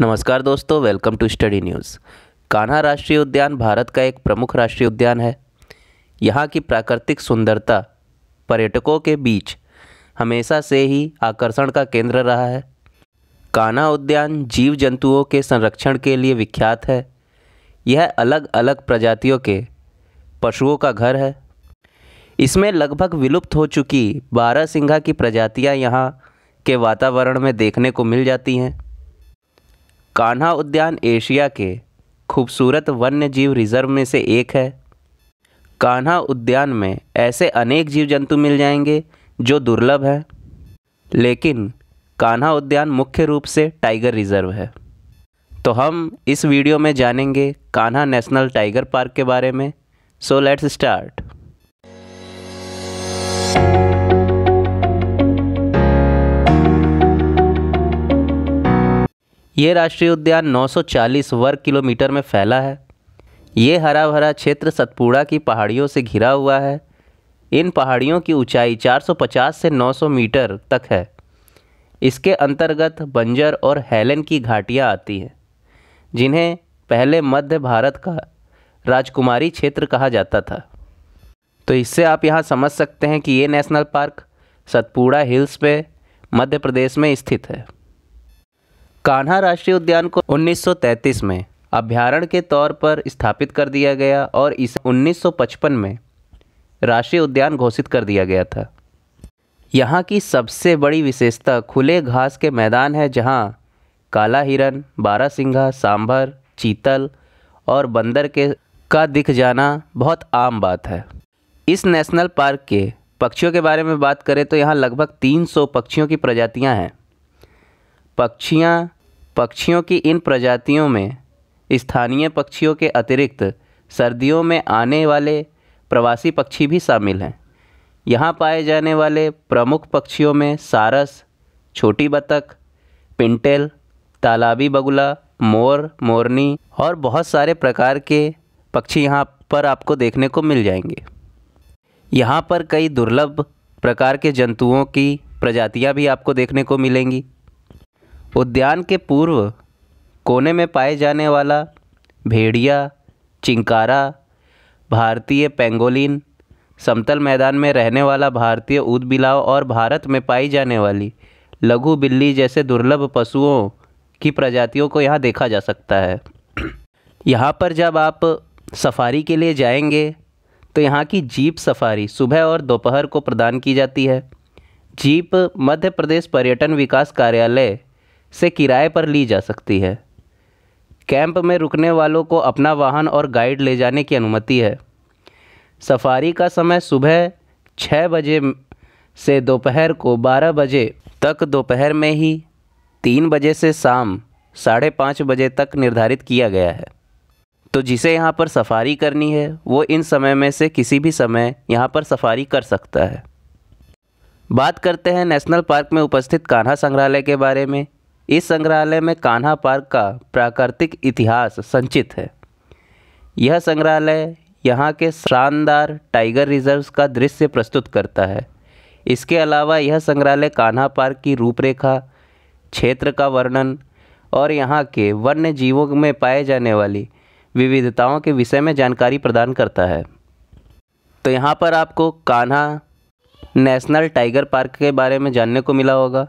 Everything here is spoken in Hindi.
नमस्कार दोस्तों welcome to study news Kanha राष्ट्रीय उद्यान भारत का एक प्रमुख राष्ट्रीय उद्यान है यहाँ की प्राकृतिक सुंदरता पर्यटकों के बीच हमेशा से ही आकर्षण का केंद्र रहा है कान्हा उद्यान जीव जंतुओं के संरक्षण के लिए विख्यात है यह अलग अलग प्रजातियों के पशुओं का घर है इसमें लगभग विलुप्त हो चुकी बारह सिंघा की प्रजातियाँ यहाँ के वातावरण में देखने को मिल जाती हैं कान्हा उद्यान एशिया के खूबसूरत वन्य जीव रिजर्व में से एक है कान्हा उद्यान में ऐसे अनेक जीव जंतु मिल जाएंगे जो दुर्लभ हैं लेकिन कान्हा उद्यान मुख्य रूप से टाइगर रिजर्व है तो हम इस वीडियो में जानेंगे कान्हा नेशनल टाइगर पार्क के बारे में सो लेट्स स्टार्ट ये राष्ट्रीय उद्यान 940 वर्ग किलोमीटर में फैला है ये हरा भरा क्षेत्र सतपुड़ा की पहाड़ियों से घिरा हुआ है इन पहाड़ियों की ऊंचाई 450 से 900 मीटर तक है इसके अंतर्गत बंजर और हेलन की घाटियाँ आती हैं जिन्हें पहले मध्य भारत का राजकुमारी क्षेत्र कहा जाता था तो इससे आप यहाँ समझ सकते हैं कि ये नेशनल पार्क सतपुड़ा हिल्स पे मध्य प्रदेश में स्थित है कान्हा राष्ट्रीय उद्यान को 1933 में अभ्यारण्य के तौर पर स्थापित कर दिया गया और इसे 1955 में राष्ट्रीय उद्यान घोषित कर दिया गया था यहाँ की सबसे बड़ी विशेषता खुले घास के मैदान है जहाँ काला हिरन सिंघा सांभर चीतल और बंदर के का दिख जाना बहुत आम बात है इस नेशनल पार्क के पक्षियों के बारे में बात करें तो यहाँ लगभग 300 पक्षियों की प्रजातियाँ हैं पक्षियाँ पक्षियों की इन प्रजातियों में स्थानीय पक्षियों के अतिरिक्त सर्दियों में आने वाले प्रवासी पक्षी भी शामिल हैं यहाँ पाए जाने वाले प्रमुख पक्षियों में सारस छोटी बतख पिंटेल तालाबी बगुला मोर मोरनी और बहुत सारे प्रकार के पक्षी यहाँ पर आपको देखने को मिल जाएंगे यहाँ पर कई दुर्लभ प्रकार के जंतुओं की प्रजातियाँ भी आपको देखने को मिलेंगी उद्यान के पूर्व कोने में पाए जाने वाला भेड़िया चिंकारा भारतीय पेंगोलिन समतल मैदान में रहने वाला भारतीय ऊद बिलाव और भारत में पाई जाने वाली लघु बिल्ली जैसे दुर्लभ पशुओं की प्रजातियों को यहाँ देखा जा सकता है यहाँ पर जब आप सफारी के लिए जाएंगे तो यहाँ की जीप सफारी सुबह और दोपहर को प्रदान की जाती है जीप मध्य प्रदेश पर्यटन विकास कार्यालय से किराए पर ली जा सकती है कैंप में रुकने वालों को अपना वाहन और गाइड ले जाने की अनुमति है सफारी का समय सुबह छः बजे से दोपहर को बारह बजे तक दोपहर में ही तीन बजे से शाम साढ़े पाँच बजे तक निर्धारित किया गया है तो जिसे यहाँ पर सफारी करनी है वो इन समय में से किसी भी समय यहाँ पर सफारी कर सकता है बात करते हैं नेशनल पार्क में उपस्थित कान्हा संग्रहालय के बारे में इस संग्रहालय में कान्हा पार्क का प्राकृतिक इतिहास संचित है यह संग्रहालय यहाँ के शानदार टाइगर रिजर्व्स का दृश्य प्रस्तुत करता है इसके अलावा यह संग्रहालय कान्हा पार्क की रूपरेखा क्षेत्र का वर्णन और यहाँ के वन्य जीवों में पाए जाने वाली विविधताओं के विषय में जानकारी प्रदान करता है तो यहाँ पर आपको कान्हा नेशनल टाइगर पार्क के बारे में जानने को मिला होगा